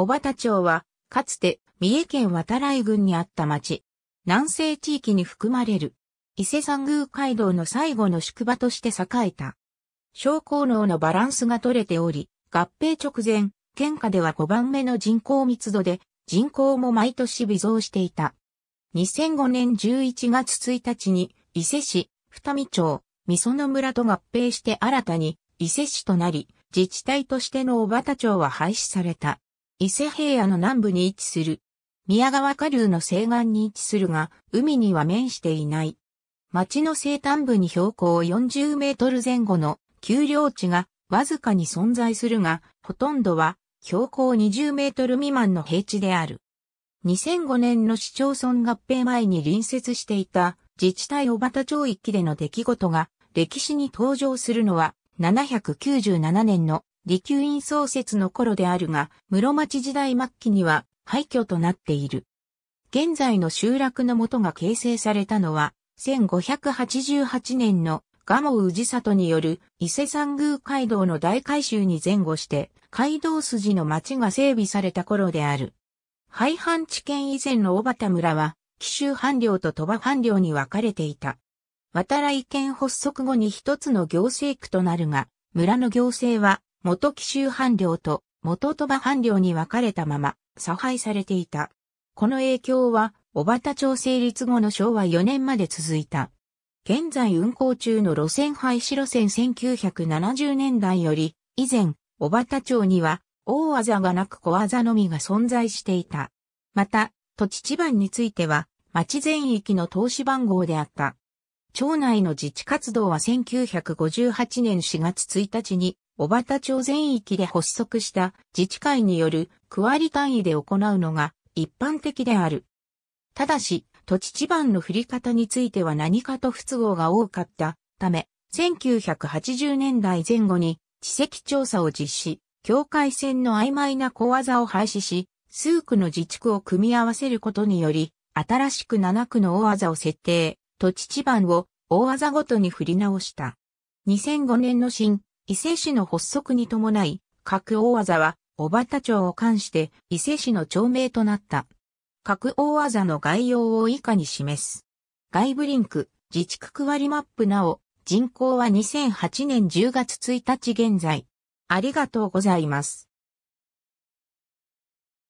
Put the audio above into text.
小畑町は、かつて三重県渡来郡にあった町。南西地域に含まれる。伊勢山宮街道の最後の宿場として栄えた。小功能のバランスが取れており、合併直前、県下では5番目の人口密度で、人口も毎年微増していた。2005年11月1日に、伊勢市、二見町、美園村と合併して新たに、伊勢市となり、自治体としての小畑町は廃止された。伊勢平野の南部に位置する。宮川下流の西岸に位置するが、海には面していない。町の西端部に標高40メートル前後の丘陵地がわずかに存在するが、ほとんどは標高20メートル未満の平地である。2005年の市町村合併前に隣接していた自治体小畑町域での出来事が歴史に登場するのは797年の利休院創設の頃であるが、室町時代末期には廃墟となっている。現在の集落の元が形成されたのは、1588年の蒲生氏里による伊勢山宮街道の大改修に前後して、街道筋の町が整備された頃である。廃藩置県以前の小畑村は、紀州藩領と鳥羽藩領に分かれていた。渡来県発足後に一つの行政区となるが、村の行政は元紀州藩領と元鳥羽藩領に分かれたまま差配されていた。この影響は、小畑町成立後の昭和4年まで続いた。現在運行中の路線廃止路線1970年代より、以前、小畑町には、大技がなく小技のみが存在していた。また、土地地盤については、町全域の投資番号であった。町内の自治活動は1958年4月1日に小畑町全域で発足した自治会による区割単位で行うのが一般的である。ただし、土地地盤の振り方については何かと不都合が多かったため、1980年代前後に地籍調査を実施、境界線の曖昧な小技を廃止し、数区の自治区を組み合わせることにより、新しく7区の大技を設定、土地地盤を大技ごとに振り直した。2005年の新伊勢市の発足に伴い、各大技は、小畑町を関して、伊勢市の町名となった。各大技の概要を以下に示す。外部リンク、自治区区割りマップなお、人口は2008年10月1日現在。ありがとうございます。